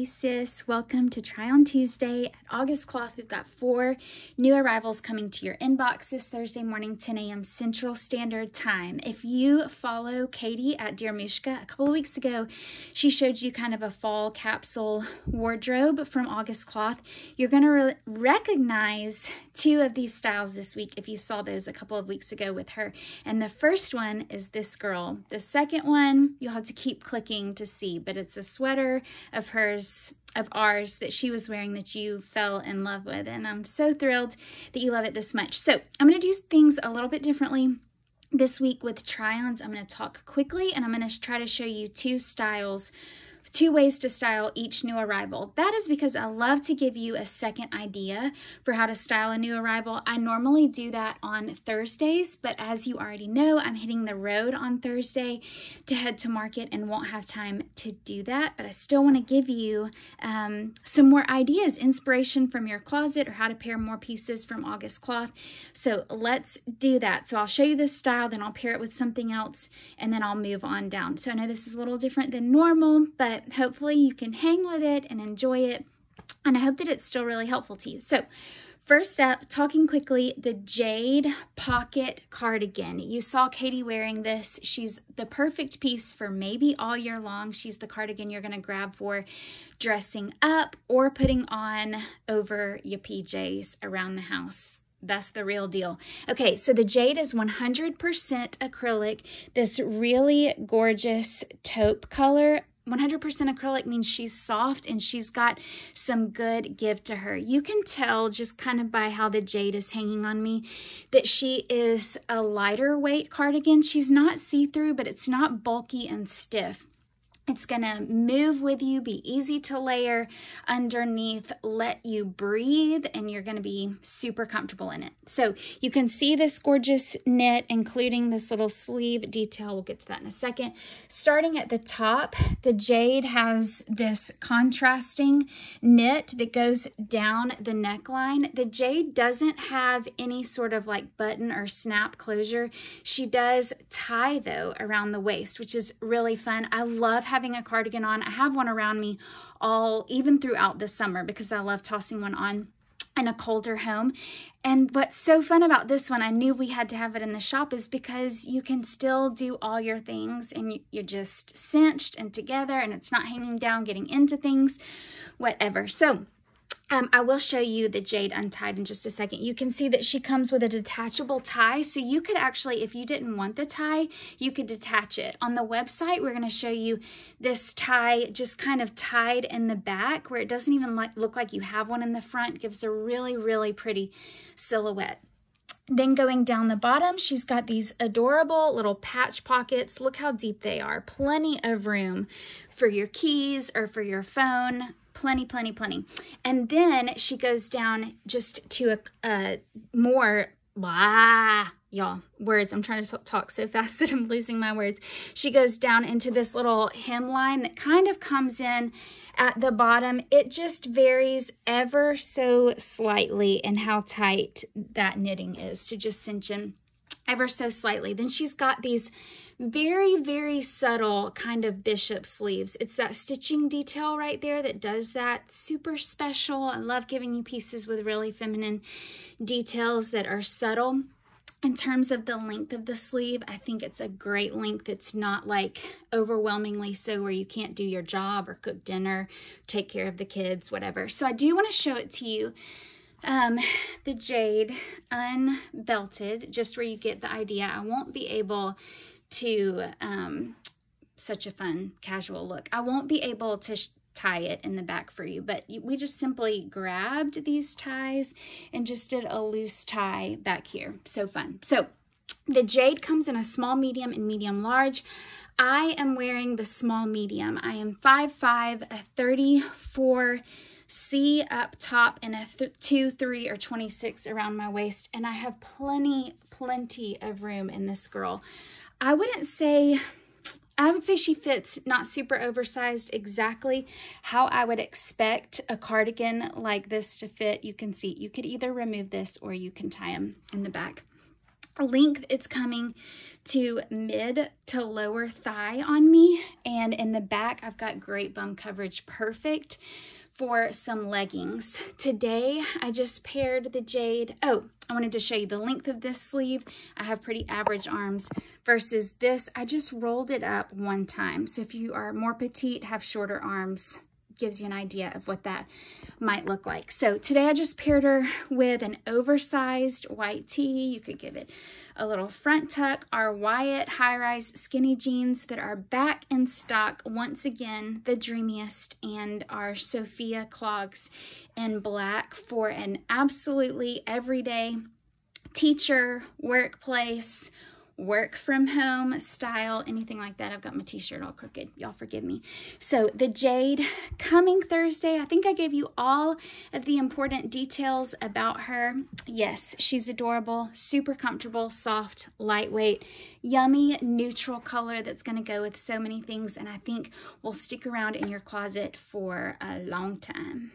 Hey sis, welcome to Try On Tuesday. At August Cloth, we've got four new arrivals coming to your inbox this Thursday morning, 10 a.m. Central Standard Time. If you follow Katie at Dear Mushka, a couple of weeks ago, she showed you kind of a fall capsule wardrobe from August Cloth. You're going to re recognize two of these styles this week if you saw those a couple of weeks ago with her. And the first one is this girl. The second one, you'll have to keep clicking to see, but it's a sweater of hers of ours that she was wearing that you fell in love with. And I'm so thrilled that you love it this much. So I'm going to do things a little bit differently this week with try-ons. I'm going to talk quickly and I'm going to try to show you two styles two ways to style each new arrival. That is because I love to give you a second idea for how to style a new arrival. I normally do that on Thursdays, but as you already know, I'm hitting the road on Thursday to head to market and won't have time to do that, but I still wanna give you um, some more ideas, inspiration from your closet or how to pair more pieces from August cloth. So let's do that. So I'll show you this style, then I'll pair it with something else, and then I'll move on down. So I know this is a little different than normal, but Hopefully you can hang with it and enjoy it. And I hope that it's still really helpful to you. So First up, talking quickly, the Jade Pocket Cardigan. You saw Katie wearing this. She's the perfect piece for maybe all year long. She's the cardigan you're going to grab for dressing up or putting on over your PJs around the house. That's the real deal. Okay, so the Jade is 100% acrylic. This really gorgeous taupe color. 100% acrylic means she's soft and she's got some good give to her. You can tell just kind of by how the jade is hanging on me that she is a lighter weight cardigan. She's not see-through, but it's not bulky and stiff. It's going to move with you, be easy to layer underneath, let you breathe, and you're going to be super comfortable in it. So you can see this gorgeous knit, including this little sleeve detail. We'll get to that in a second. Starting at the top, the jade has this contrasting knit that goes down the neckline. The jade doesn't have any sort of like button or snap closure. She does tie, though, around the waist, which is really fun. I love having having a cardigan on. I have one around me all, even throughout this summer because I love tossing one on in a colder home. And what's so fun about this one, I knew we had to have it in the shop, is because you can still do all your things and you're just cinched and together and it's not hanging down, getting into things, whatever. So um, I will show you the jade untied in just a second. You can see that she comes with a detachable tie. So you could actually, if you didn't want the tie, you could detach it. On the website, we're going to show you this tie just kind of tied in the back where it doesn't even look like you have one in the front. It gives a really, really pretty silhouette. Then going down the bottom, she's got these adorable little patch pockets. Look how deep they are. Plenty of room for your keys or for your phone plenty, plenty, plenty. And then she goes down just to a, a more, blah, y'all, words. I'm trying to talk so fast that I'm losing my words. She goes down into this little hemline that kind of comes in at the bottom. It just varies ever so slightly in how tight that knitting is to just cinch in ever so slightly. Then she's got these very, very subtle kind of bishop sleeves. It's that stitching detail right there that does that super special. I love giving you pieces with really feminine details that are subtle. In terms of the length of the sleeve, I think it's a great length. It's not like overwhelmingly so where you can't do your job or cook dinner, take care of the kids, whatever. So I do want to show it to you. Um, the jade unbelted, just where you get the idea. I won't be able to um, such a fun casual look. I won't be able to tie it in the back for you, but we just simply grabbed these ties and just did a loose tie back here. So fun. So the jade comes in a small, medium, and medium large. I am wearing the small medium. I am 5'5", a 34 C up top, and a 2, 3, or 26 around my waist. And I have plenty, plenty of room in this girl. I wouldn't say, I would say she fits not super oversized exactly how I would expect a cardigan like this to fit. You can see, you could either remove this or you can tie them in the back length it's coming to mid to lower thigh on me and in the back I've got great bum coverage perfect for some leggings. Today, I just paired the jade. Oh, I wanted to show you the length of this sleeve. I have pretty average arms versus this. I just rolled it up one time. So if you are more petite, have shorter arms, gives you an idea of what that might look like. So today I just paired her with an oversized white tee. You could give it a little front tuck, our Wyatt high-rise skinny jeans that are back in stock, once again, the dreamiest, and our Sophia clogs in black for an absolutely everyday teacher, workplace, work from home style, anything like that. I've got my t-shirt all crooked. Y'all forgive me. So the Jade coming Thursday. I think I gave you all of the important details about her. Yes, she's adorable, super comfortable, soft, lightweight, yummy, neutral color that's going to go with so many things and I think will stick around in your closet for a long time.